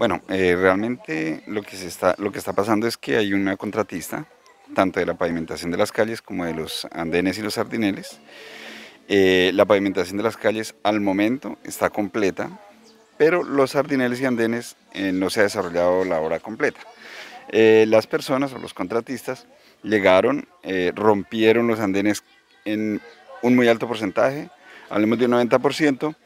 Bueno, eh, realmente lo que, está, lo que está pasando es que hay una contratista, tanto de la pavimentación de las calles como de los andenes y los sardineles. Eh, la pavimentación de las calles al momento está completa, pero los sardineles y andenes eh, no se ha desarrollado la obra completa. las personas o los contratistas llegaron, rompieron los andenes en un muy alto porcentaje, hablemos de un 90%,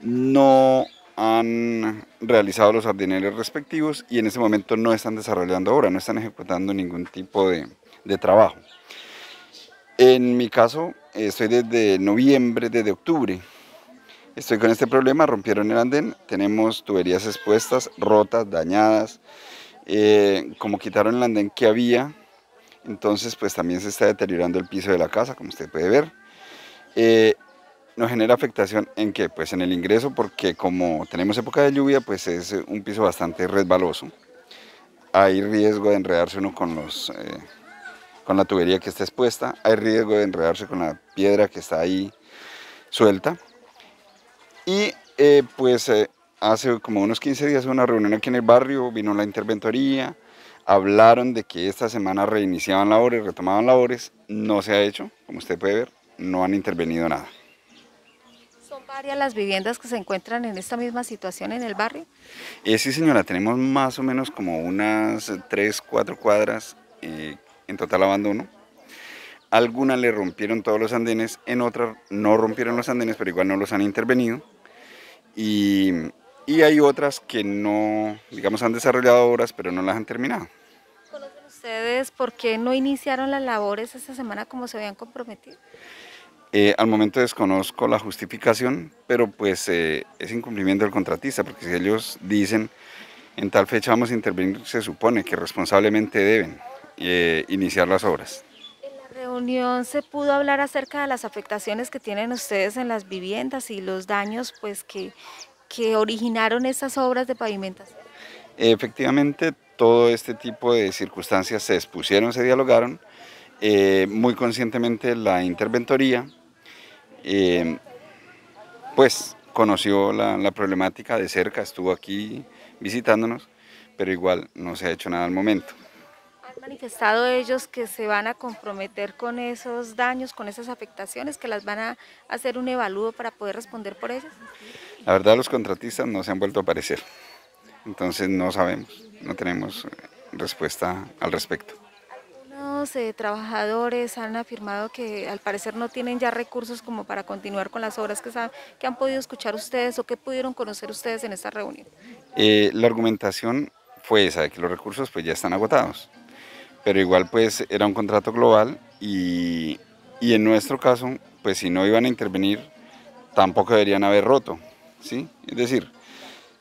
no han realizado los jardineros respectivos y en ese momento no están desarrollando obra, no están ejecutando ningún tipo de, de trabajo. En mi caso, estoy desde noviembre, desde octubre. Estoy con este problema, rompieron el andén, tenemos tuberías expuestas, rotas, dañadas. Eh, como quitaron el andén que había, entonces pues también se está deteriorando el piso de la casa, como usted puede ver. Eh, nos genera afectación en qué? Pues en el ingreso porque como tenemos época de lluvia, pues es eh, un piso bastante resbaloso. Hay riesgo de enredarse uno con, los, eh, con la tubería que está expuesta, hay riesgo de enredarse con la piedra que está ahí suelta. Y eh, pues hace como unos 15 días una reunión aquí en el barrio, vino la interventoría, hablaron de que esta semana reiniciaban labores, retomaban labores, no se ha hecho, como usted puede ver, no han intervenido nada varias las viviendas que se encuentran en esta misma situación en el barrio? Eh, sí, señora, tenemos más o menos como unas 3, 4 cuadras eh, en total abandono. Algunas le rompieron todos los andenes, en otras no rompieron los andenes, pero igual no los han intervenido. Y, y hay otras que no, digamos, han desarrollado obras, pero no las han terminado. ¿Conocen ustedes por qué no iniciaron las labores esta semana como se habían comprometido? Eh, al momento desconozco la justificación, pero pues eh, es incumplimiento del contratista, porque si ellos dicen en tal fecha vamos a intervenir, se supone que responsablemente deben eh, iniciar las obras. En la reunión se pudo hablar acerca de las afectaciones que tienen ustedes en las viviendas y los daños pues que, que originaron esas obras de pavimentación. Efectivamente, todo este tipo de circunstancias se expusieron, se dialogaron, muy conscientemente la interventoría Em, pues conoció la, problemática de cerca, estuvo aquí visitándonos, pero igual no se ha hecho nada al momento. ¿Han manifestado ellos que se van a comprometer con esos daños, con esas afectaciones, que las van a hacer un evalúo para poder responder por ellas? La verdad los contratistas no se han vuelto a aparecer, entonces no sabemos, no tenemos respuesta al respecto. Eh, trabajadores han afirmado que al parecer no tienen ya recursos como para continuar con las obras que, que han podido escuchar ustedes o que pudieron conocer ustedes en esta reunión. Eh, la argumentación fue esa, de que los recursos pues ya están agotados, pero igual pues era un contrato global y, en nuestro caso pues si no iban a intervenir tampoco deberían haber roto, ¿sí? Es decir,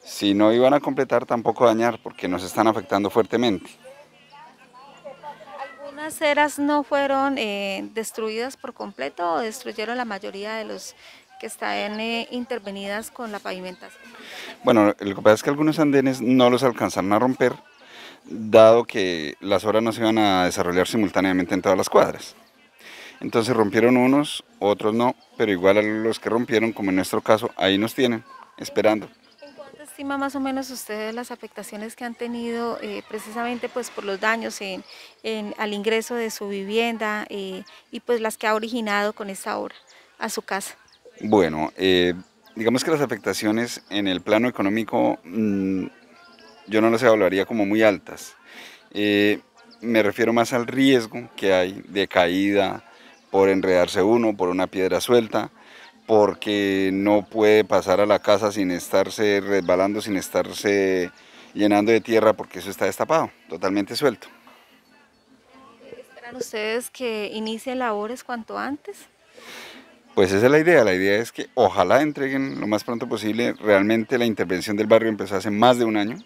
si no iban a completar tampoco dañar porque nos están afectando fuertemente estas no fueron eh, destruidas por completo o destruyeron la mayoría de los que están eh, intervenidas con la pavimentación? Bueno, lo que pasa es que algunos andenes no los alcanzaron a romper, dado que las obras no se iban a desarrollar simultáneamente en todas las cuadras. Entonces rompieron unos, otros no, pero igual a los que rompieron, como en nuestro caso, ahí nos tienen, esperando estima más o menos ustedes las afectaciones que han tenido eh, precisamente pues por los daños al ingreso de su vivienda eh, y pues las que ha originado con esta obra a su casa? Bueno, eh, digamos que las afectaciones en el plano económico mm, yo no las evaluaría como muy altas. me refiero más al riesgo que hay de caída por enredarse uno, por una piedra suelta, porque no puede pasar a la casa sin estarse resbalando, sin estarse llenando de tierra porque eso está destapado, totalmente suelto. ¿Esperan ustedes que inicie labores cuanto antes? Pues esa es la idea, la idea es que ojalá entreguen lo más pronto posible, realmente la intervención del barrio empezó hace más de un año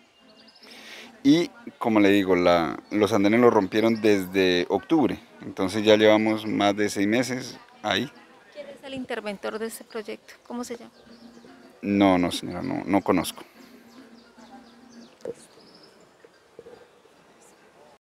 y como le digo, los andenes los rompieron desde octubre, entonces ya llevamos más de seis meses ahí el interventor de ese proyecto? ¿Cómo se llama? No, no señora, no, no conozco.